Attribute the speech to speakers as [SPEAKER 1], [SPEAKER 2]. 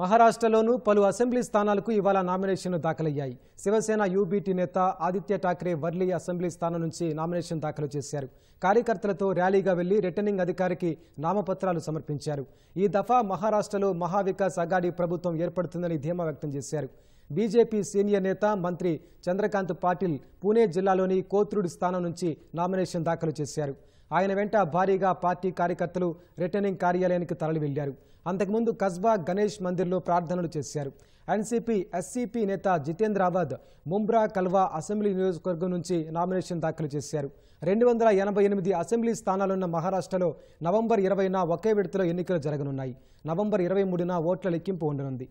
[SPEAKER 1] మహారాష్ట్రలోనూ పలు అసెంబ్లీ స్థానాలకు ఇవాళ నామినేషన్లు దాఖలయ్యాయి శివసేన యూబీటీ నేత ఆదిత్య ఠాక్రే వర్లీ అసెంబ్లీ స్థానం నుంచి నామినేషన్ దాఖలు చేశారు కార్యకర్తలతో ర్యాలీగా వెళ్లి రిటర్నింగ్ అధికారికి నామపత్రాలు సమర్పించారు ఈ దఫా మహారాష్ట్రలో మహావికాస్ అఘాడీ ప్రభుత్వం ఏర్పడుతుందని ధీమా వ్యక్తం చేశారు బీజేపీ సీనియర్ నేత మంత్రి చంద్రకాంత్ పాటిల్ పూణే జిల్లాలోని కోత్రుడి స్థానం నుంచి నామినేషన్ దాఖలు చేశారు ఆయన వెంట భారీగా పార్టీ కార్యకర్తలు రిటర్నింగ్ కార్యాలయానికి తరలి వెళ్లారు అంతకుముందు కస్బా గణేష్ మందిర్లో ప్రార్థనలు చేశారు ఎన్సీపీ ఎస్సీపీ నేత జితేంద్రాబాద్ ముంబ్రా కల్వా అసెంబ్లీ నియోజకవర్గం నుంచి నామినేషన్ దాఖలు చేశారు రెండు వందల ఎనభై ఎనిమిది అసెంబ్లీ స్థానాలున్న మహారాష్ట్రలో నవంబర్ ఇరవైన ఒకే విడతలో ఎన్నికలు జరగనున్నాయి నవంబర్ ఇరవై మూడున ఓట్ల లెక్కింపు ఉండనుంది